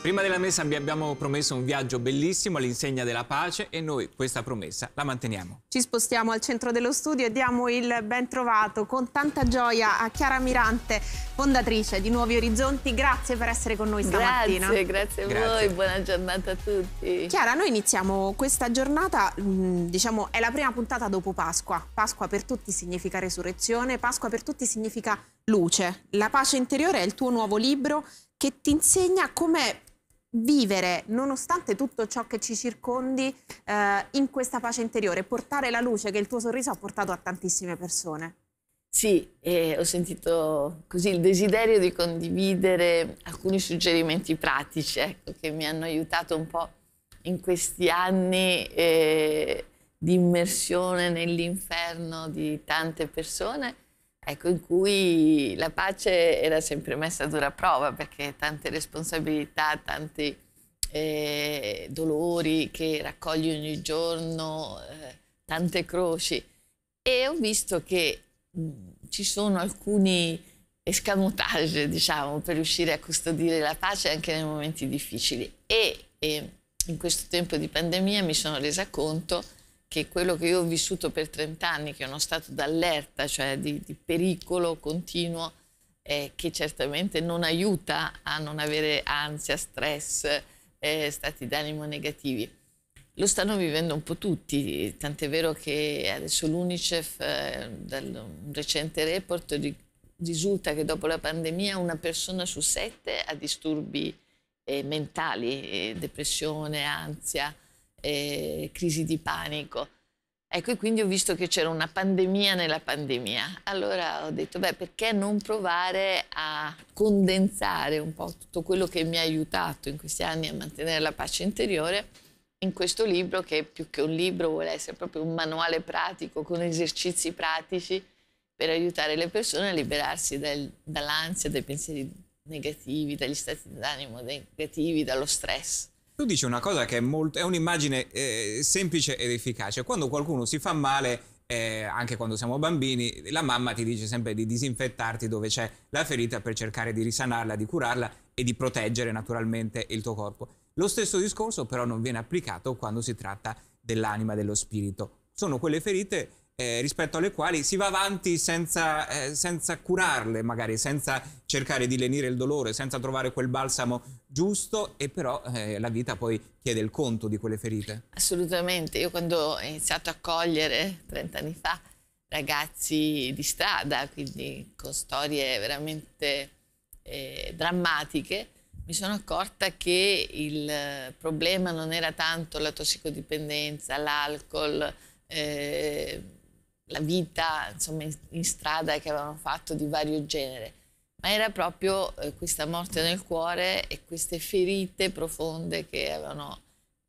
Prima della messa vi abbiamo promesso un viaggio bellissimo all'insegna della pace e noi questa promessa la manteniamo. Ci spostiamo al centro dello studio e diamo il ben trovato con tanta gioia a Chiara Mirante, fondatrice di Nuovi Orizzonti. Grazie per essere con noi stamattina. Grazie, grazie a voi, buona giornata a tutti. Chiara, noi iniziamo questa giornata, mm, diciamo, è la prima puntata dopo Pasqua. Pasqua per tutti significa resurrezione, Pasqua per tutti significa luce. La pace interiore è il tuo nuovo libro che ti insegna come vivere, nonostante tutto ciò che ci circondi, eh, in questa pace interiore, portare la luce che il tuo sorriso ha portato a tantissime persone. Sì, eh, ho sentito così il desiderio di condividere alcuni suggerimenti pratici ecco, che mi hanno aiutato un po' in questi anni eh, di immersione nell'inferno di tante persone ecco, in cui la pace era sempre messa a dura prova perché tante responsabilità, tanti eh, dolori che raccogli ogni giorno, eh, tante croci. E ho visto che ci sono alcuni escamotage, diciamo, per riuscire a custodire la pace anche nei momenti difficili. E, e ehm, in questo tempo di pandemia mi sono resa conto che quello che io ho vissuto per 30 anni, che è uno stato d'allerta, cioè di, di pericolo continuo, eh, che certamente non aiuta a non avere ansia, stress, eh, stati d'animo negativi. Lo stanno vivendo un po' tutti, tant'è vero che adesso l'UNICEF, eh, da un recente report, ri risulta che dopo la pandemia una persona su sette ha disturbi eh, mentali, eh, depressione, ansia, eh, crisi di panico. Ecco, e quindi ho visto che c'era una pandemia nella pandemia. Allora ho detto, beh, perché non provare a condensare un po' tutto quello che mi ha aiutato in questi anni a mantenere la pace interiore in questo libro che più che un libro vuole essere proprio un manuale pratico con esercizi pratici per aiutare le persone a liberarsi del, dall'ansia, dai pensieri negativi, dagli stati d'animo negativi, dallo stress tu dici una cosa che è, molto, è un'immagine eh, semplice ed efficace. Quando qualcuno si fa male, eh, anche quando siamo bambini, la mamma ti dice sempre di disinfettarti dove c'è la ferita per cercare di risanarla, di curarla e di proteggere naturalmente il tuo corpo. Lo stesso discorso però non viene applicato quando si tratta dell'anima, dello spirito. Sono quelle ferite eh, rispetto alle quali si va avanti senza, eh, senza, curarle, magari senza cercare di lenire il dolore, senza trovare quel balsamo giusto e però eh, la vita poi chiede il conto di quelle ferite. Assolutamente, io quando ho iniziato a cogliere 30 anni fa ragazzi di strada, quindi con storie veramente eh, drammatiche, mi sono accorta che il problema non era tanto la tossicodipendenza, l'alcol, eh, la vita insomma, in, strada che avevano fatto di vario genere, ma era proprio eh, questa morte nel cuore e queste ferite profonde che avevano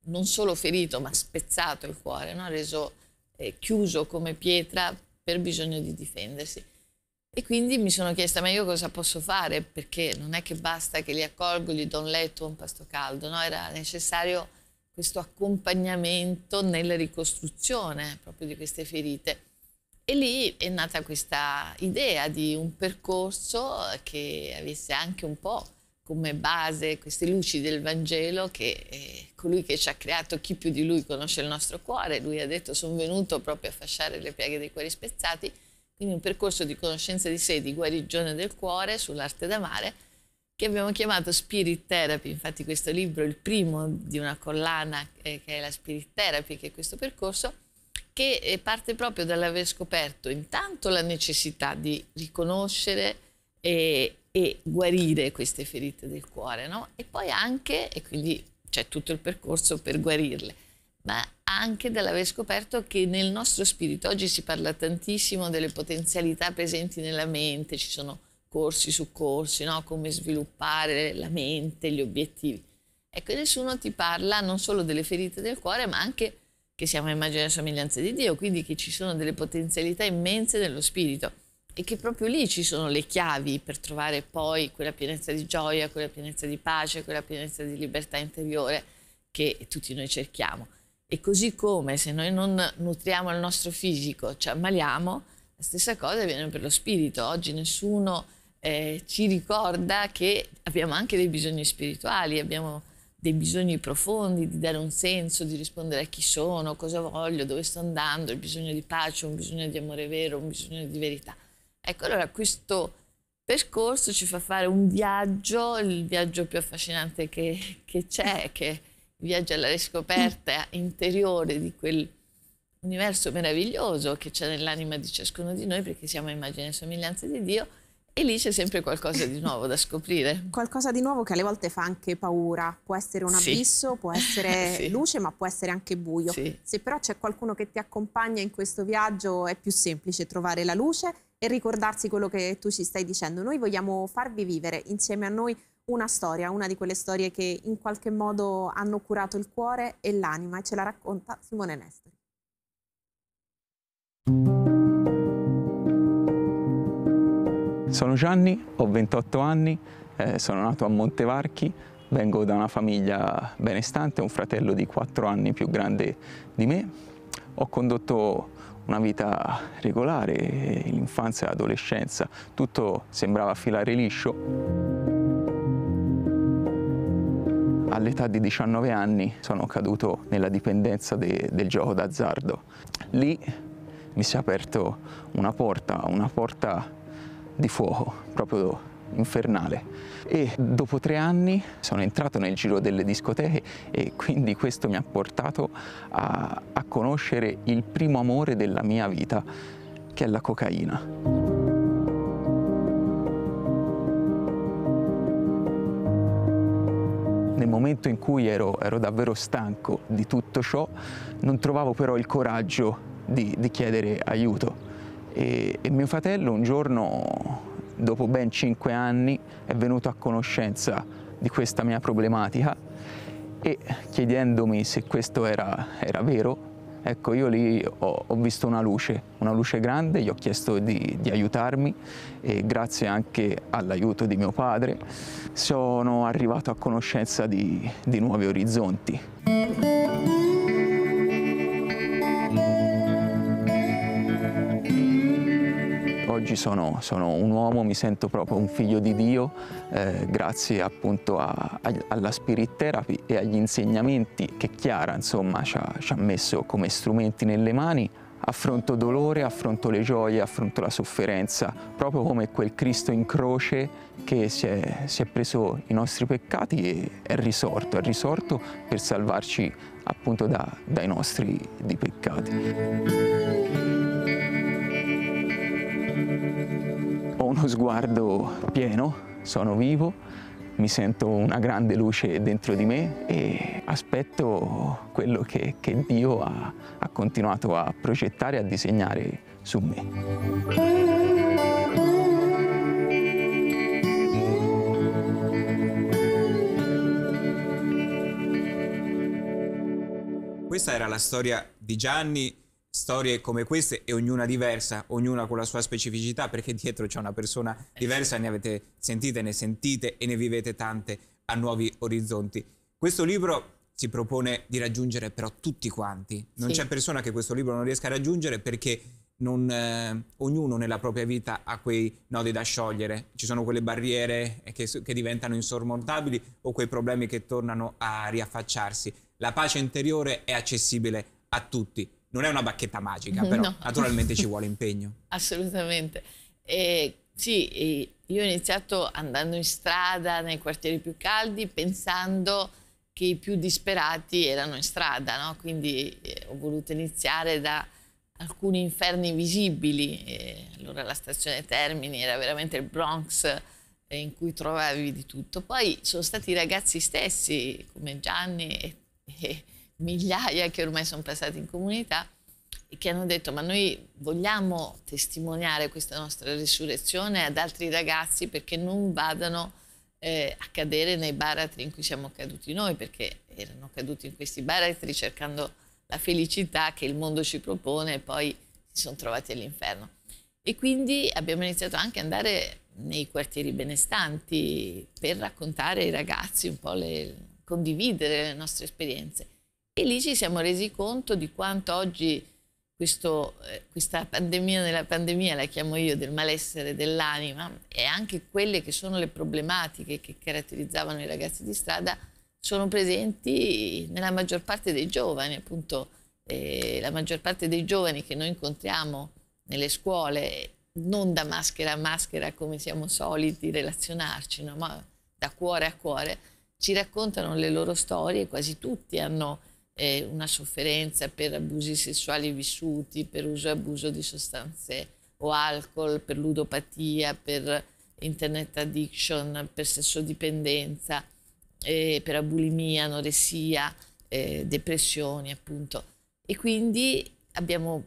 non solo ferito ma spezzato il cuore, no? reso eh, chiuso come pietra per bisogno di difendersi. E quindi mi sono chiesta, ma io cosa posso fare? Perché non è che basta che li accolgo, gli do un letto, un pasto caldo, no? era necessario questo accompagnamento nella ricostruzione proprio di queste ferite. E lì è nata questa idea di un percorso che avesse anche un po' come base queste luci del Vangelo che eh, colui che ci ha creato, chi più di lui conosce il nostro cuore, lui ha detto sono venuto proprio a fasciare le piaghe dei cuori spezzati, quindi un percorso di conoscenza di sé, di guarigione del cuore sull'arte d'amare che abbiamo chiamato Spirit Therapy, infatti questo libro è il primo di una collana eh, che è la Spirit Therapy, che è questo percorso, che eh, parte proprio dall'aver scoperto intanto la necessità di riconoscere e, e guarire queste ferite del cuore, no? E poi anche, e quindi c'è tutto il percorso per guarirle, ma anche dall'aver scoperto che nel nostro spirito oggi si parla tantissimo delle potenzialità presenti nella mente, ci sono corsi su corsi, no? come sviluppare la mente, gli obiettivi. Ecco, nessuno ti parla non solo delle ferite del cuore, ma anche che siamo a immagine e somiglianza di Dio, quindi che ci sono delle potenzialità immense dello Spirito e che proprio lì ci sono le chiavi per trovare poi quella pienezza di gioia, quella pienezza di pace, quella pienezza di libertà interiore che tutti noi cerchiamo. E così come se noi non nutriamo il nostro fisico, ci ammaliamo, la stessa cosa avviene per lo spirito. Oggi nessuno eh, ci ricorda che abbiamo anche dei bisogni spirituali, abbiamo dei bisogni profondi, di dare un senso, di rispondere a chi sono, cosa voglio, dove sto andando, il bisogno di pace, un bisogno di amore vero, un bisogno di verità. Ecco, allora questo percorso ci fa fare un viaggio, il viaggio più affascinante che, che c'è, che è il viaggio alla riscoperta interiore di quel universo meraviglioso che c'è nell'anima di ciascuno di noi, perché siamo a immagine e somiglianza di Dio, e lì c'è sempre qualcosa di nuovo da scoprire. Qualcosa di nuovo che alle volte fa anche paura. Può essere un sì. abisso, può essere sì. luce, ma può essere anche buio. Sì. Se però c'è qualcuno che ti accompagna in questo viaggio, è più semplice trovare la luce e ricordarsi quello che tu ci stai dicendo. Noi vogliamo farvi vivere insieme a noi una storia, una di quelle storie che in qualche modo hanno curato il cuore e l'anima e ce la racconta Simone Nestori. Sono Gianni, ho 28 anni, eh, sono nato a Montevarchi, vengo da una famiglia benestante, un fratello di 4 anni più grande di me. Ho condotto una vita regolare, l'infanzia e l'adolescenza, tutto sembrava filare liscio. All'età di 19 anni sono caduto nella dipendenza de del gioco d'azzardo. Lì mi si è aperta una porta, una porta di fuoco, proprio infernale. E dopo tre anni sono entrato nel giro delle discoteche e quindi questo mi ha portato a, a conoscere il primo amore della mia vita, che è la cocaina. nel momento in cui ero, ero, davvero stanco di tutto ciò, non trovavo però il coraggio di, di chiedere aiuto. E, e mio fratello un giorno, dopo ben cinque anni, è venuto a conoscenza di questa mia problematica e chiedendomi se questo era, era vero, ecco io lì ho, ho, visto una luce, una luce grande, gli ho chiesto di, di aiutarmi e grazie anche all'aiuto di mio padre sono arrivato a conoscenza di, di nuovi orizzonti. oggi sono, sono un uomo, mi sento proprio un figlio di Dio eh, grazie appunto a, a, alla spirit therapy e agli insegnamenti che Chiara insomma ci ha, ci ha messo come strumenti nelle mani affronto dolore, affronto le gioie, affronto la sofferenza, proprio come quel Cristo in croce che si è, si è, preso i nostri peccati e è risorto, è risorto per salvarci appunto da, dai nostri peccati. uno sguardo pieno, sono vivo, mi sento una grande luce dentro di me e aspetto quello che, che Dio ha, ha continuato a progettare e a disegnare su me. Questa era la storia di Gianni storie come queste e ognuna diversa, ognuna con la sua specificità, perché dietro c'è una persona eh, diversa, ne avete sentite, ne sentite e ne vivete tante a nuovi orizzonti. Questo libro si propone di raggiungere però tutti quanti. Non sì. c'è persona che questo libro non riesca a raggiungere perché non, eh, ognuno nella propria vita ha quei nodi da sciogliere, ci sono quelle barriere che, che, diventano insormontabili o quei problemi che tornano a riaffacciarsi. La pace interiore è accessibile a tutti non è una bacchetta magica, però no. naturalmente ci vuole impegno. Assolutamente. Eh, sì, io ho iniziato andando in strada nei quartieri più caldi pensando che i più disperati erano in strada, no? quindi eh, ho voluto iniziare da alcuni inferni visibili. Eh, allora la stazione Termini era veramente il Bronx eh, in cui trovavi di tutto. Poi sono stati i ragazzi stessi, come Gianni e, e migliaia che ormai sono passati in comunità e che hanno detto ma noi vogliamo testimoniare questa nostra risurrezione ad altri ragazzi perché non vadano eh, a cadere nei baratri in cui siamo caduti noi, perché erano caduti in questi baratri cercando la felicità che il mondo ci propone e poi si sono trovati all'inferno. E quindi abbiamo iniziato anche ad andare nei quartieri benestanti per raccontare ai ragazzi un po' le, condividere le nostre esperienze. E lì ci siamo resi conto di quanto oggi questo, eh, questa pandemia della pandemia, la chiamo io, del malessere dell'anima e anche quelle che sono le problematiche che caratterizzavano i ragazzi di strada sono presenti nella maggior parte dei giovani, appunto eh, la maggior parte dei giovani che noi incontriamo nelle scuole, non da maschera a maschera come siamo soliti relazionarci, no? ma da cuore a cuore, ci raccontano le loro storie, quasi tutti hanno eh, una sofferenza per abusi sessuali vissuti, per uso e abuso di sostanze o alcol, per ludopatia, per internet addiction, per sessodipendenza, eh, per bulimia, anoressia, eh, depressioni appunto. E quindi abbiamo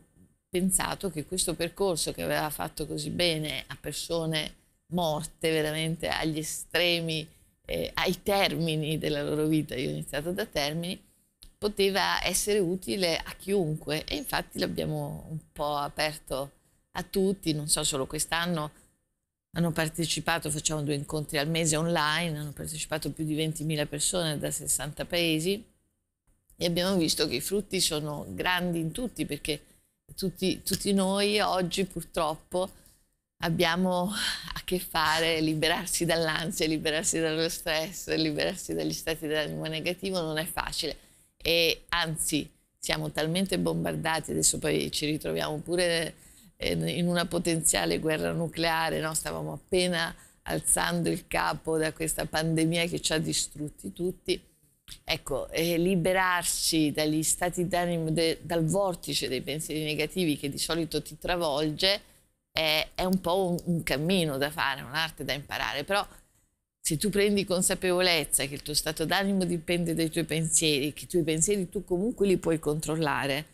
pensato che questo percorso che aveva fatto così bene a persone morte veramente agli estremi, eh, ai termini della loro vita, io ho iniziato da termini, poteva essere utile a chiunque e infatti l'abbiamo un po' aperto a tutti, non so solo quest'anno hanno partecipato, facciamo due incontri al mese online, hanno partecipato più di 20.000 persone da 60 paesi e abbiamo visto che i frutti sono grandi in tutti perché tutti, tutti noi oggi purtroppo abbiamo a che fare liberarsi dall'ansia, liberarsi dallo stress, liberarsi dagli stati d'animo negativo non è facile e anzi siamo talmente bombardati, adesso poi ci ritroviamo pure eh, in una potenziale guerra nucleare, no? stavamo appena alzando il capo da questa pandemia che ci ha distrutti tutti. Ecco, eh, liberarsi dagli stati d'animo, dal vortice dei pensieri negativi che di solito ti travolge, è, è un po' un, un cammino da fare, un'arte da imparare, però se tu prendi consapevolezza che il tuo stato d'animo dipende dai tuoi pensieri, che i tuoi pensieri tu comunque li puoi controllare,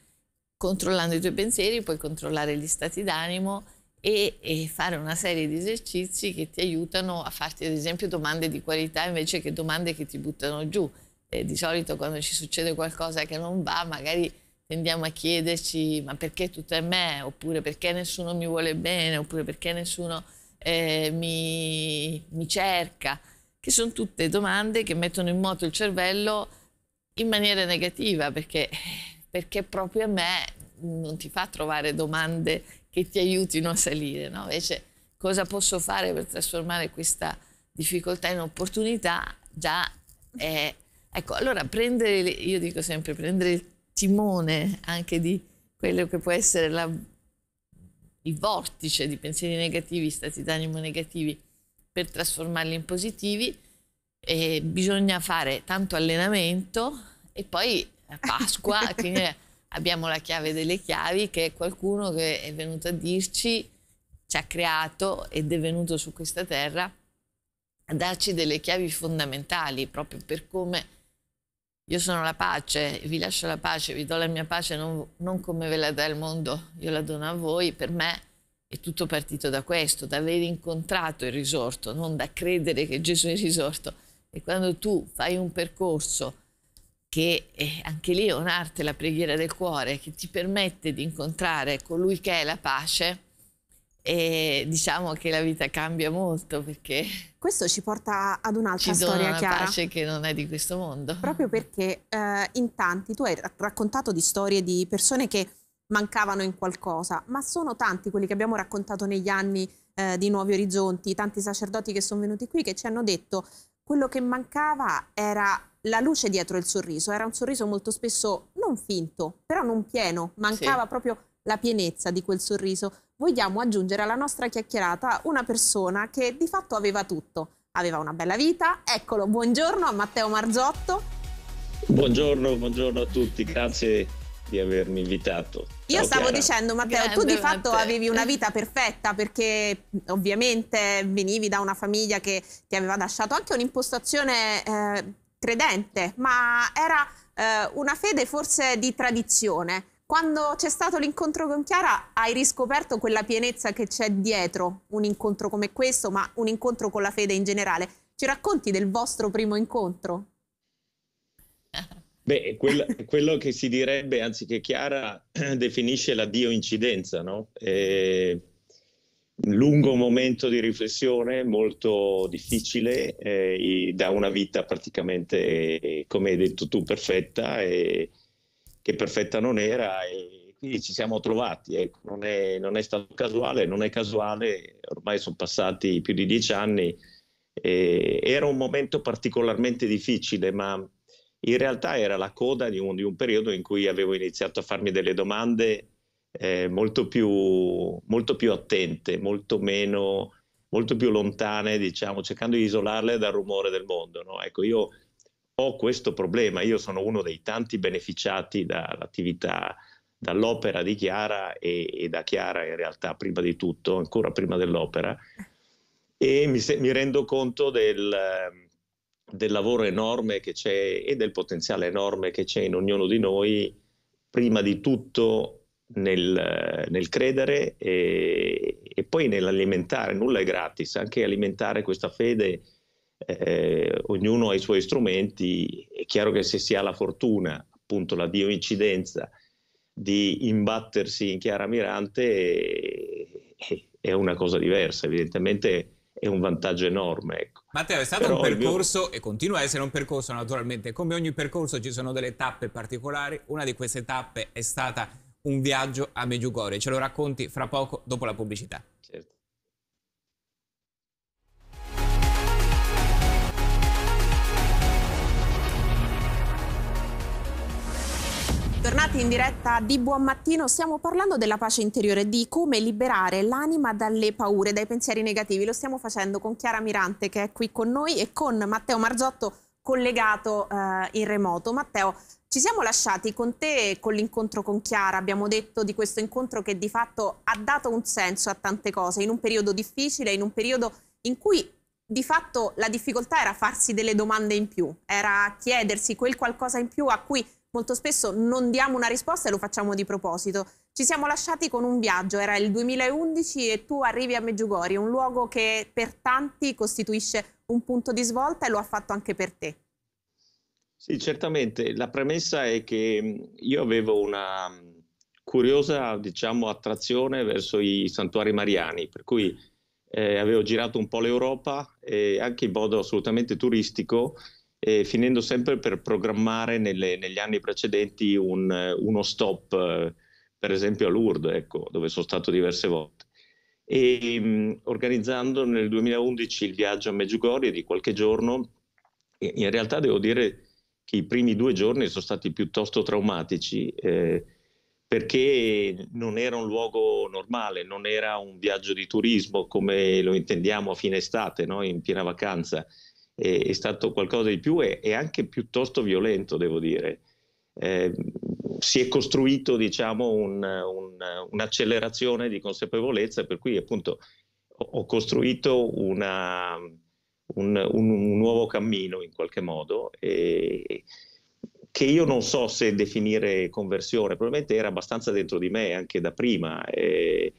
controllando i tuoi pensieri puoi controllare gli stati d'animo e, e, fare una serie di esercizi che ti aiutano a farti ad esempio domande di qualità invece che domande che ti buttano giù. Eh, di solito quando ci succede qualcosa che non va magari tendiamo a chiederci ma perché tutto è me oppure perché nessuno mi vuole bene oppure perché nessuno eh, mi, mi cerca, che sono tutte domande che mettono in moto il cervello in maniera negativa, perché, perché proprio a me non ti fa trovare domande che ti aiutino a salire, no? Invece cosa posso fare per trasformare questa difficoltà in opportunità? Già è... Eh, ecco, allora prendere, io dico sempre, prendere il timone anche di quello che può essere la il vortice di pensieri negativi, stati d'animo negativi, per trasformarli in positivi. E bisogna fare tanto allenamento e poi a Pasqua, quindi abbiamo la chiave delle chiavi, che è qualcuno che è venuto a dirci, ci ha creato ed è venuto su questa terra a darci delle chiavi fondamentali proprio per come io sono la pace, vi lascio la pace, vi do la mia pace, non, non come ve la dà il mondo, io la dono a voi. Per me è tutto partito da questo, da aver incontrato il risorto, non da credere che Gesù è risorto. E quando tu fai un percorso che eh, anche lì è un'arte, la preghiera del cuore, che ti permette di incontrare colui che è la pace, e diciamo che la vita cambia molto perché... Questo ci porta ad un'altra storia Chiara. una pace che non è di questo mondo. Proprio perché eh, in tanti, tu hai raccontato di storie di persone che mancavano in qualcosa, ma sono tanti quelli che abbiamo raccontato negli anni eh, di Nuovi Orizzonti, tanti sacerdoti che sono venuti qui che ci hanno detto quello che mancava era la luce dietro il sorriso, era un sorriso molto spesso non finto, però non pieno, mancava sì. proprio la pienezza di quel sorriso, vogliamo aggiungere alla nostra chiacchierata una persona che di fatto aveva tutto. Aveva una bella vita, eccolo, buongiorno a Matteo Marzotto. Buongiorno, buongiorno a tutti, grazie di avermi invitato. Io stavo Chiara. dicendo, Matteo, Grande tu di fatto Matteo. avevi una vita perfetta perché ovviamente venivi da una famiglia che ti aveva lasciato anche un'impostazione eh, credente, ma era eh, una fede forse di tradizione. Quando c'è stato l'incontro con Chiara hai riscoperto quella pienezza che c'è dietro un incontro come questo, ma un incontro con la fede in generale. Ci racconti del vostro primo incontro? Beh, quello, quello che si direbbe, anzi che Chiara definisce la Dio incidenza, no? È un lungo momento di riflessione molto difficile eh, da una vita praticamente eh, come hai detto tu perfetta e, che perfetta non era e quindi ci siamo trovati. Ecco, non, è, non è stato casuale, non è casuale, ormai sono passati più di dieci anni. Eh, era un momento particolarmente difficile, ma in realtà era la coda di un, di un periodo in cui avevo iniziato a farmi delle domande eh, molto, più, molto, più, attente, molto meno molto più lontane, diciamo, cercando di isolarle dal rumore del mondo. No? Ecco, io ho questo problema, io sono uno dei tanti beneficiati dall'attività, dall'opera di Chiara e, e da Chiara in realtà prima di tutto, ancora prima dell'opera, e mi, se, mi rendo conto del, del, lavoro enorme che c'è e del potenziale enorme che c'è in ognuno di noi, prima di tutto nel, nel credere e, e poi nell'alimentare, nulla è gratis, anche alimentare questa fede eh, ognuno ha i suoi strumenti, è chiaro che se si ha la fortuna, appunto la bioincidenza, di imbattersi in chiara mirante eh, eh è una cosa diversa, evidentemente è un vantaggio enorme. Ecco. Matteo, è stato Però un percorso mio... e continua a essere un percorso naturalmente, come ogni percorso ci sono delle tappe particolari, una di queste tappe è stata un viaggio a Meggiugorie, ce lo racconti fra poco dopo la pubblicità. Tornati in diretta di Buon Mattino, stiamo parlando della pace interiore, di come liberare l'anima dalle paure, dai pensieri negativi. Lo stiamo facendo con Chiara Mirante che è qui con noi e con Matteo Marzotto collegato eh, in remoto. Matteo, ci siamo lasciati con te con l'incontro con Chiara, abbiamo detto di questo incontro che di fatto ha dato un senso a tante cose, in un periodo difficile, in un periodo in cui di fatto la difficoltà era farsi delle domande in più, era chiedersi quel qualcosa in più a cui molto spesso non diamo una risposta e lo facciamo di proposito. Ci siamo lasciati con un viaggio, era il 2011 e tu arrivi a Meggiugori, un luogo che per tanti costituisce un punto di svolta e lo ha fatto anche per te. Sì, certamente. La premessa è che mm, io avevo una mm, curiosa, diciamo, attrazione verso i santuari mariani, per cui eh, avevo girato un po' l'Europa, eh, anche in modo assolutamente turistico, eh, finendo sempre per programmare nelle, negli anni precedenti un, eh, uno stop, eh, per esempio a Lourdes, ecco, dove sono stato diverse volte. E, mh, mm, organizzando nel 2011 il viaggio a Meggiugorie di qualche giorno, in realtà devo dire che i primi due giorni sono stati piuttosto traumatici. Eh, perché non era un luogo normale, non era un viaggio di turismo come lo intendiamo a fine estate, no? in piena vacanza, è, è stato qualcosa di più e, e anche piuttosto violento, devo dire. Eh, si è costruito diciamo, un, un, un'accelerazione di consapevolezza per cui appunto ho costruito una, un, un, nuovo cammino in qualche modo e, che io non so se definire conversione, probabilmente era abbastanza dentro di me anche da prima e,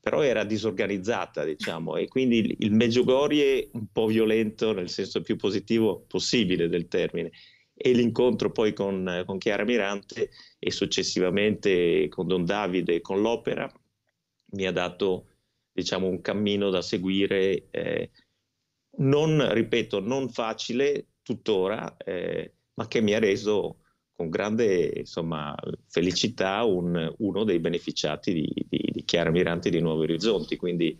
però era disorganizzata, diciamo, e quindi il Meggiugorie un po' violento nel senso più positivo possibile del termine. E l'incontro poi con, con Chiara Mirante e successivamente con Don Davide e con l'opera mi ha dato diciamo, un cammino da seguire, eh, non, ripeto, non facile tuttora, eh, ma che mi ha reso con grande insomma, felicità un, uno dei beneficiati di, di chiaramirante di nuovi orizzonti. Quindi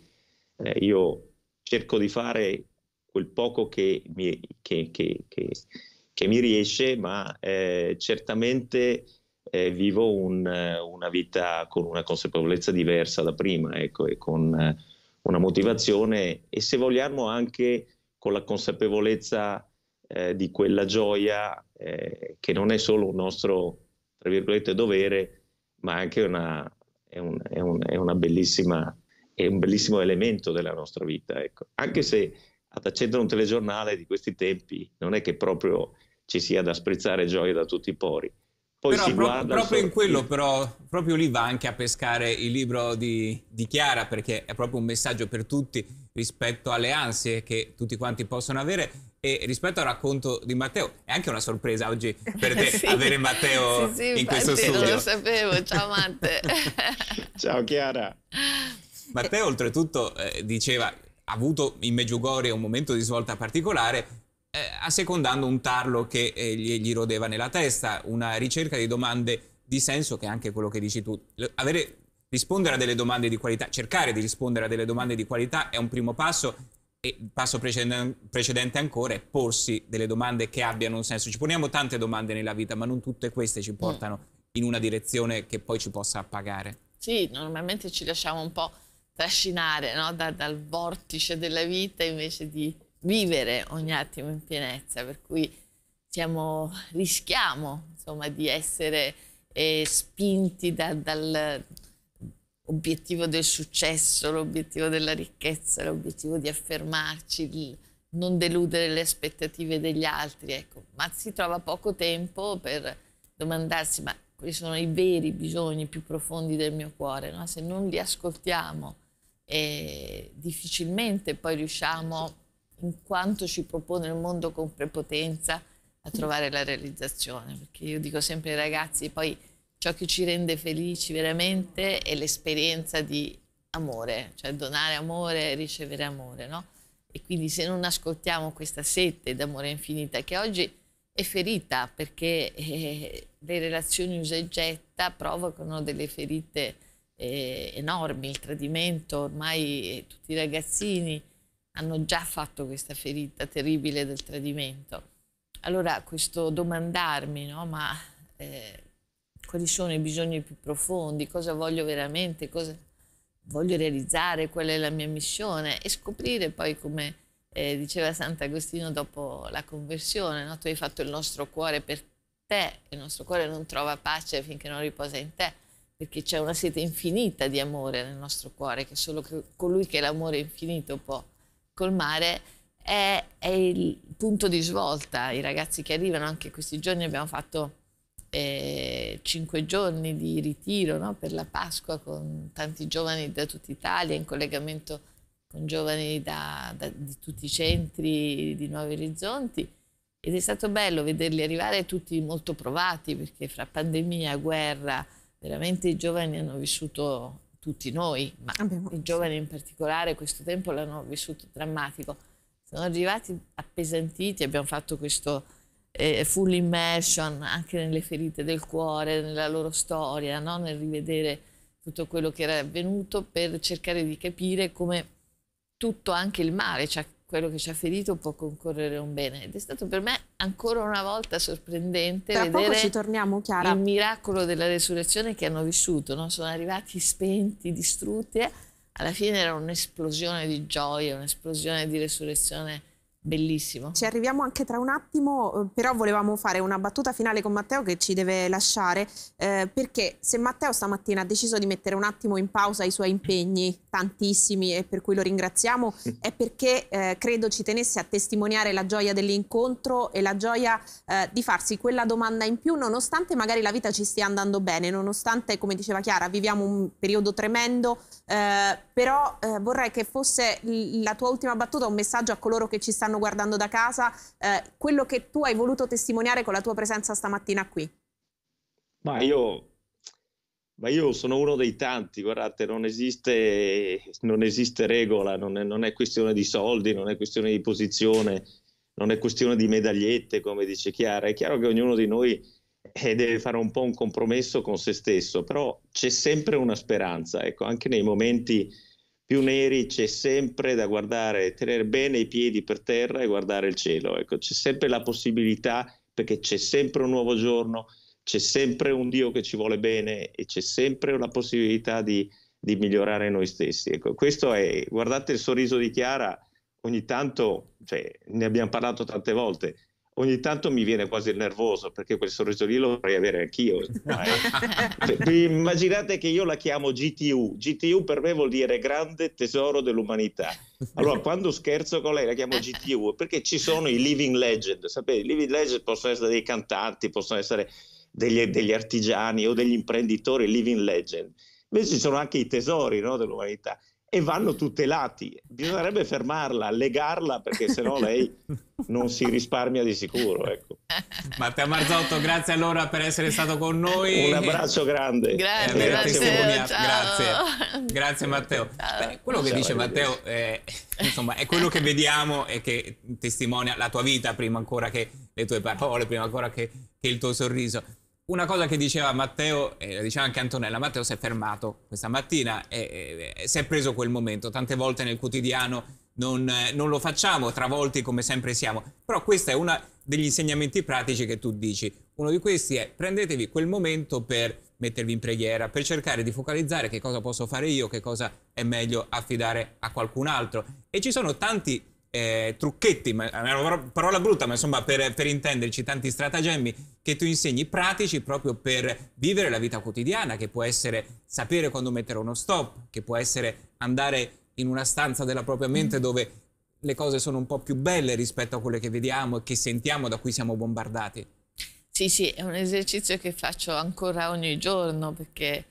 eh, io cerco di fare quel poco che mi, che, che, che, mi riesce, ma eh, certamente eh, vivo un, una vita con una consapevolezza diversa da prima, ecco, e con eh, una motivazione e se vogliamo anche con la consapevolezza eh, di quella gioia eh, che non è solo un nostro, tra virgolette, dovere, ma anche una, è un, è un, è una bellissima, è un bellissimo elemento della nostra vita. Ecco. Anche se ad accendere un telegiornale di questi tempi non è che proprio ci sia da sprezzare gioia da tutti i pori. Poi però, si pro proprio in quello, però, proprio lì va anche a pescare il libro di, di, Chiara, perché è proprio un messaggio per tutti rispetto alle ansie che tutti quanti possono avere e rispetto al racconto di Matteo, è anche una sorpresa oggi per te sì, avere Matteo sì, sì, in infatti, questo studio. Non lo sapevo, ciao Matte. ciao Chiara. Matteo oltretutto eh, diceva, ha avuto in Meggiugorie un momento di svolta particolare, eh, assecondando un tarlo che eh, gli, gli rodeva nella testa, una ricerca di domande di senso che è anche quello che dici tu. Avere rispondere a delle domande di qualità, cercare di rispondere a delle domande di qualità è un primo passo e passo precedente, ancora è porsi delle domande che abbiano un senso. Ci poniamo tante domande nella vita, ma non tutte queste ci mm. portano in una direzione che poi ci possa appagare. Sì, normalmente ci lasciamo un po' trascinare no? da, dal vortice della vita invece di vivere ogni attimo in pienezza, per cui siamo, rischiamo insomma, di essere eh, spinti da, dal, l'obiettivo del successo, l'obiettivo della ricchezza, l'obiettivo di affermarci, di non deludere le aspettative degli altri, ecco. ma si trova poco tempo per domandarsi ma quali sono i veri bisogni più profondi del mio cuore, no? se non li ascoltiamo eh, difficilmente poi riusciamo, in quanto ci propone il mondo con prepotenza, a trovare la realizzazione, perché io dico sempre ai ragazzi, poi ciò che ci rende felici veramente è l'esperienza di amore, cioè donare amore e ricevere amore, no? E quindi se non ascoltiamo questa sette d'amore infinita che oggi è ferita perché eh, le relazioni usa e getta provocano delle ferite eh, enormi, il tradimento, ormai eh, tutti i ragazzini hanno già fatto questa ferita terribile del tradimento. Allora questo domandarmi, no? Ma eh, quali sono i bisogni più profondi, cosa voglio veramente, cosa voglio realizzare, qual è la mia missione e scoprire poi come eh, diceva Sant'Agostino dopo la conversione, no? tu hai fatto il nostro cuore per te, il nostro cuore non trova pace finché non riposa in te, perché c'è una sete infinita di amore nel nostro cuore che solo colui che l'amore infinito può colmare è, il punto di svolta. I ragazzi che arrivano, anche questi giorni abbiamo fatto eh, cinque giorni di ritiro no? per la Pasqua con tanti giovani da tutta Italia in collegamento con giovani da, da, di tutti i centri di Nuovi Orizzonti ed è stato bello vederli arrivare tutti molto provati perché fra pandemia, guerra, veramente i giovani hanno vissuto tutti noi, ma Abbiamo. i giovani in particolare questo tempo l'hanno vissuto drammatico. Sono arrivati appesantiti, abbiamo fatto questo eh, full immersion anche nelle ferite del cuore, nella loro storia, no? nel rivedere tutto quello che era avvenuto per cercare di capire come tutto anche il male, cioè quello che ci ha ferito può concorrere a un bene. Ed è stato per me ancora una volta sorprendente Tra vedere poco ci torniamo, Chiara. il miracolo della resurrezione che hanno vissuto. No? Sono arrivati spenti, distrutti. Eh. Alla fine era un'esplosione di gioia, un'esplosione di resurrezione Bellissimo. Ci arriviamo anche tra un attimo, eh, però volevamo fare una battuta finale con Matteo che ci deve lasciare, eh, perché se Matteo stamattina ha deciso di mettere un attimo in pausa i suoi impegni, tantissimi e per cui lo ringraziamo, è perché eh, credo ci tenesse a testimoniare la gioia dell'incontro e la gioia eh, di farsi quella domanda in più, nonostante magari la vita ci stia andando bene, nonostante, come diceva Chiara, viviamo un periodo tremendo, eh, però eh, vorrei che fosse la tua ultima battuta un messaggio a coloro che ci stanno stanno guardando da casa, eh, quello che tu hai voluto testimoniare con la tua presenza stamattina qui? Ma io, ma io sono uno dei tanti, guardate, non esiste, non esiste regola, non è, non è questione di soldi, non è questione di posizione, non è questione di medagliette, come dice Chiara. È chiaro che ognuno di noi eh, deve fare un po' un compromesso con se stesso, però c'è sempre una speranza, ecco, anche nei momenti più neri c'è sempre da guardare, tenere bene i piedi per terra e guardare il cielo. Ecco, c'è sempre la possibilità perché c'è sempre un nuovo giorno, c'è sempre un Dio che ci vuole bene e c'è sempre la possibilità di, di migliorare noi stessi. Ecco, questo è, guardate il sorriso di Chiara, ogni tanto, cioè, ne abbiamo parlato tante volte, ogni tanto mi viene quasi il nervoso perché quel sorriso lì lo vorrei avere anch'io. Cioè, immaginate che io la chiamo GTU. GTU per me vuol dire grande tesoro dell'umanità. Allora, quando scherzo con lei la chiamo GTU perché ci sono i living legend. Sapete, i living legend possono essere dei cantanti, possono essere degli, degli artigiani o degli imprenditori living legend. Invece ci sono anche i tesori no, dell'umanità e vanno tutelati. Bisognerebbe fermarla, legarla, perché sennò lei non si risparmia di sicuro. Ecco. Matteo Marzotto, grazie allora per essere stato con noi. Un abbraccio grande. Grazie, eh, grazie, grazie. grazie Matteo. Beh, quello che ciao, dice Matteo eh, insomma, è quello che vediamo e che testimonia la tua vita prima ancora che le tue parole, prima ancora che, che il tuo sorriso una cosa che diceva Matteo, e eh, diceva anche Antonella, Matteo si è fermato questa mattina e, e, e si è preso quel momento. Tante volte nel quotidiano non, non, lo facciamo, travolti come sempre siamo. Però questo è uno degli insegnamenti pratici che tu dici. Uno di questi è prendetevi quel momento per mettervi in preghiera, per cercare di focalizzare che cosa posso fare io, che cosa è meglio affidare a qualcun altro. E ci sono tanti eh, trucchetti, ma, è una parola brutta, ma insomma per, per, intenderci tanti stratagemmi che tu insegni pratici proprio per vivere la vita quotidiana, che può essere sapere quando mettere uno stop, che può essere andare in una stanza della propria mm. mente dove le cose sono un po' più belle rispetto a quelle che vediamo e che sentiamo, da cui siamo bombardati. Sì, sì, è un esercizio che faccio ancora ogni giorno perché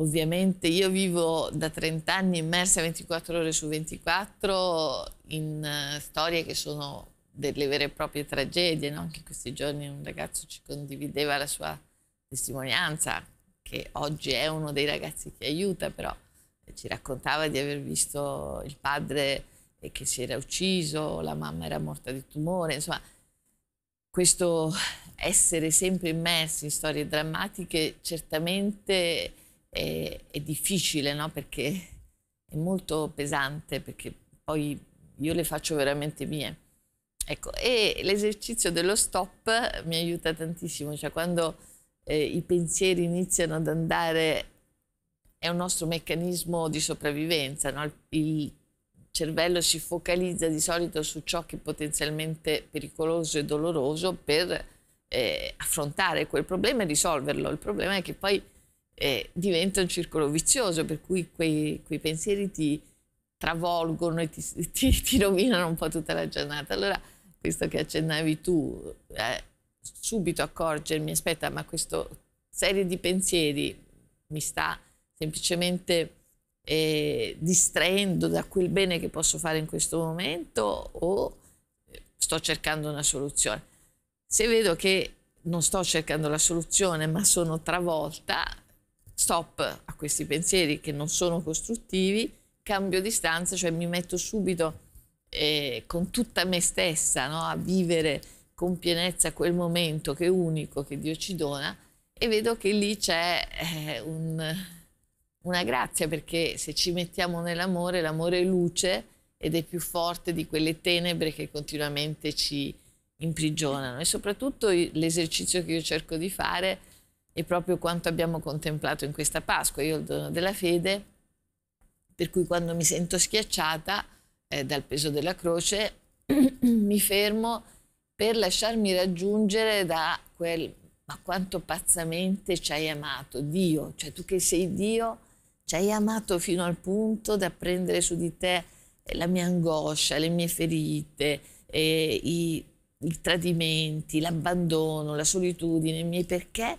ovviamente io vivo da 30 anni immersa 24 ore su 24 in uh, storie che sono delle vere e proprie tragedie. No? Anche questi giorni un ragazzo ci condivideva la sua testimonianza, che oggi è uno dei ragazzi che aiuta, però eh, ci raccontava di aver visto il padre eh, che si era ucciso, la mamma era morta di tumore, insomma questo essere sempre immersi in storie drammatiche certamente è, è difficile, no? perché è molto pesante, perché poi io le faccio veramente mie. Ecco, e l'esercizio dello stop mi aiuta tantissimo, cioè quando eh, i pensieri iniziano ad andare, è un nostro meccanismo di sopravvivenza, no? il cervello si focalizza di solito su ciò che è potenzialmente pericoloso e doloroso per eh, affrontare quel problema e risolverlo. Il problema è che poi eh, diventa un circolo vizioso, per cui quei, quei pensieri ti, travolgono e ti, ti, ti, rovinano un po' tutta la giornata. Allora, questo che accennavi tu, eh, subito accorgermi, aspetta, ma questa serie di pensieri mi sta semplicemente eh, distraendo da quel bene che posso fare in questo momento o eh, sto cercando una soluzione. Se vedo che non sto cercando la soluzione, ma sono travolta, stop a questi pensieri che non sono costruttivi cambio di stanza, cioè mi metto subito eh, con tutta me stessa no? a vivere con pienezza quel momento che è unico, che Dio ci dona, e vedo che lì c'è eh, un, una grazia, perché se ci mettiamo nell'amore, l'amore è luce ed è più forte di quelle tenebre che continuamente ci imprigionano. E soprattutto l'esercizio che io cerco di fare è proprio quanto abbiamo contemplato in questa Pasqua. Io il dono della fede per cui quando mi sento schiacciata eh, dal peso della croce mi fermo per lasciarmi raggiungere da quel ma quanto pazzamente ci hai amato, Dio, cioè tu che sei Dio, ci hai amato fino al punto da prendere su di te eh, la mia angoscia, le mie ferite, eh, i, i tradimenti, l'abbandono, la solitudine, i miei perché,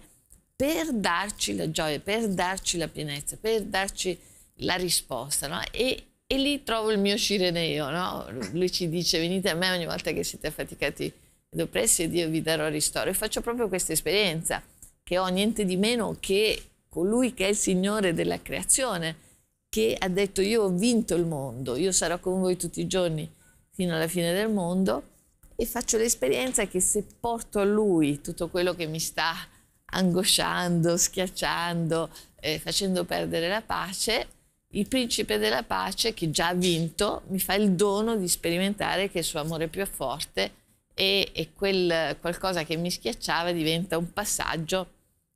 per darci la gioia, per darci la pienezza, per darci la risposta, no? E, e lì trovo il mio Cireneo, no? Lui ci dice venite a me ogni volta che siete affaticati ed oppressi ed io vi darò ristoro. E faccio proprio questa esperienza, che ho niente di meno che colui che è il Signore della creazione, che ha detto io ho vinto il mondo, io sarò con voi tutti i giorni fino alla fine del mondo e faccio l'esperienza che se porto a lui tutto quello che mi sta angosciando, schiacciando, eh, facendo perdere la pace, il principe della pace, che già ha vinto, mi fa il dono di sperimentare che il suo amore è più forte e, e quel qualcosa che mi schiacciava diventa un passaggio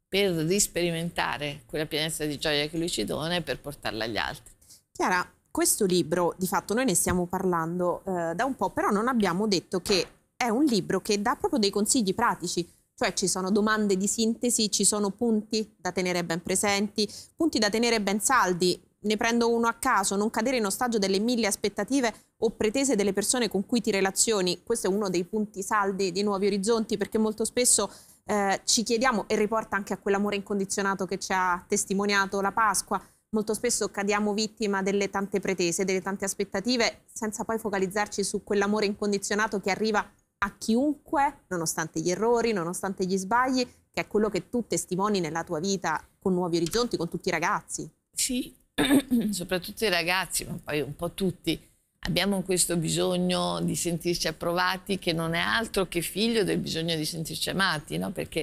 per risperimentare quella pienezza di gioia che lui ci dona e per portarla agli altri. Chiara, questo libro, di fatto noi ne stiamo parlando eh, da un po', però non abbiamo detto che è un libro che dà proprio dei consigli pratici, cioè ci sono domande di sintesi, ci sono punti da tenere ben presenti, punti da tenere ben saldi, ne prendo uno a caso, non cadere in ostaggio delle mille aspettative o pretese delle persone con cui ti relazioni. Questo è uno dei punti saldi di Nuovi Orizzonti perché molto spesso eh, ci chiediamo e riporta anche a quell'amore incondizionato che ci ha testimoniato la Pasqua. Molto spesso cadiamo vittima delle tante pretese, delle tante aspettative, senza poi focalizzarci su quell'amore incondizionato che arriva a chiunque, nonostante gli errori, nonostante gli sbagli, che è quello che tu testimoni nella tua vita con Nuovi Orizzonti, con tutti i ragazzi. Sì, soprattutto i ragazzi, ma poi un po' tutti, abbiamo questo bisogno di sentirci approvati che non è altro che figlio del bisogno di sentirci amati, no? perché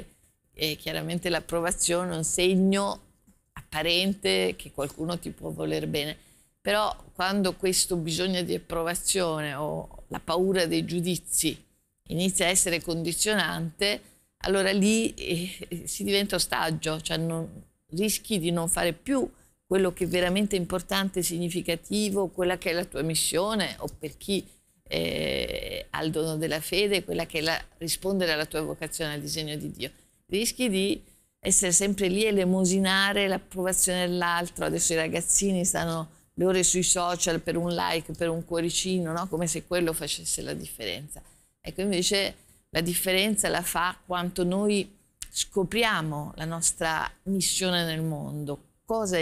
è eh, chiaramente l'approvazione è un segno apparente che qualcuno ti può voler bene. Però quando questo bisogno di approvazione o la paura dei giudizi inizia a essere condizionante, allora lì eh, si diventa ostaggio, cioè non, rischi di non fare più quello che è veramente importante, significativo, quella che è la tua missione o per chi eh, ha il dono della fede, quella che è la, rispondere alla tua vocazione, al disegno di Dio. Rischi di essere sempre lì e lemosinare l'approvazione dell'altro. Adesso i ragazzini stanno le ore sui social per un like, per un cuoricino, no? come se quello facesse la differenza. Ecco, invece la differenza la fa quanto noi scopriamo la nostra missione nel mondo, cosa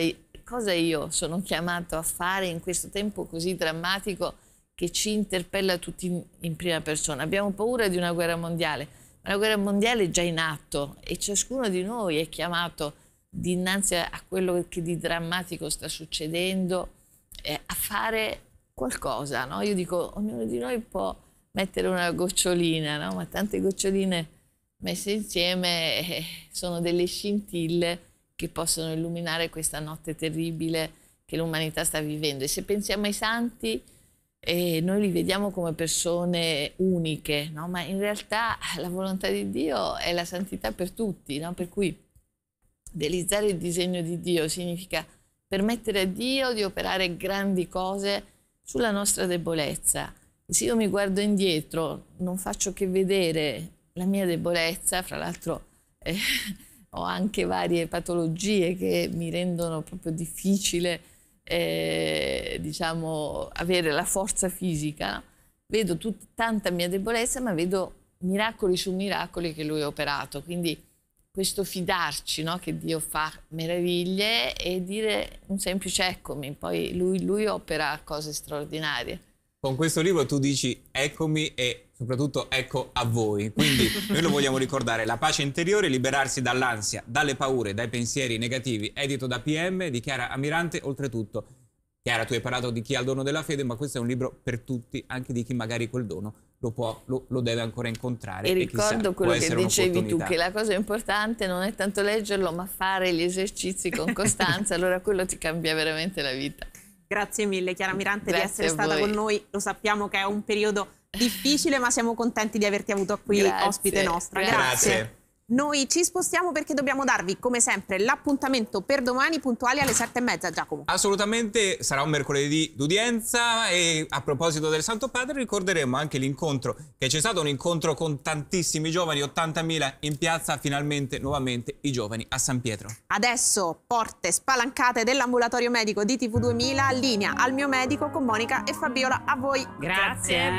cosa io sono chiamato a fare in questo tempo così drammatico che ci interpella tutti in prima persona. Abbiamo paura di una guerra mondiale, ma la guerra mondiale è già in atto e ciascuno di noi è chiamato dinanzi a quello che di drammatico sta succedendo eh, a fare qualcosa. No? Io dico, ognuno di noi può mettere una gocciolina, no? ma tante goccioline messe insieme eh, sono delle scintille che possono illuminare questa notte terribile che l'umanità sta vivendo. E se pensiamo ai santi, eh, noi li vediamo come persone uniche, no? ma in realtà la volontà di Dio è la santità per tutti, no? per cui realizzare il disegno di Dio significa permettere a Dio di operare grandi cose sulla nostra debolezza. E se io mi guardo indietro, non faccio che vedere la mia debolezza, fra l'altro... Eh, ho anche varie patologie che mi rendono proprio difficile eh, diciamo, avere la forza fisica, vedo tut- tanta mia debolezza, ma vedo miracoli su miracoli che lui ha operato. Quindi questo fidarci no? che Dio fa meraviglie e dire un semplice eccomi, poi lui, lui opera cose straordinarie con questo libro tu dici eccomi e soprattutto ecco a voi. Quindi noi lo vogliamo ricordare, la pace interiore, liberarsi dall'ansia, dalle paure, dai pensieri negativi, edito da PM di Chiara Amirante, oltretutto. Chiara, tu hai parlato di chi ha il dono della fede, ma questo è un libro per tutti, anche di chi magari quel dono lo, può, lo, lo deve ancora incontrare. E, e ricordo chissà, quello che dicevi tu, che la cosa importante non è tanto leggerlo, ma fare gli esercizi con costanza, allora quello ti cambia veramente la vita. Grazie mille Chiara Mirante Grazie di essere stata con noi, lo sappiamo che è un periodo difficile ma siamo contenti di averti avuto qui Grazie. ospite nostra. Grazie. Grazie. Noi ci spostiamo perché dobbiamo darvi, come sempre, l'appuntamento per domani puntuali alle sette e mezza, Giacomo. Assolutamente, sarà un mercoledì d'udienza e a proposito del Santo Padre ricorderemo anche l'incontro, che c'è stato un incontro con tantissimi giovani, 80.000 in piazza, finalmente, nuovamente, i giovani a San Pietro. Adesso porte spalancate dell'ambulatorio medico di TV2000, linea al mio medico con Monica e Fabiola, a voi. Grazie. Grazie.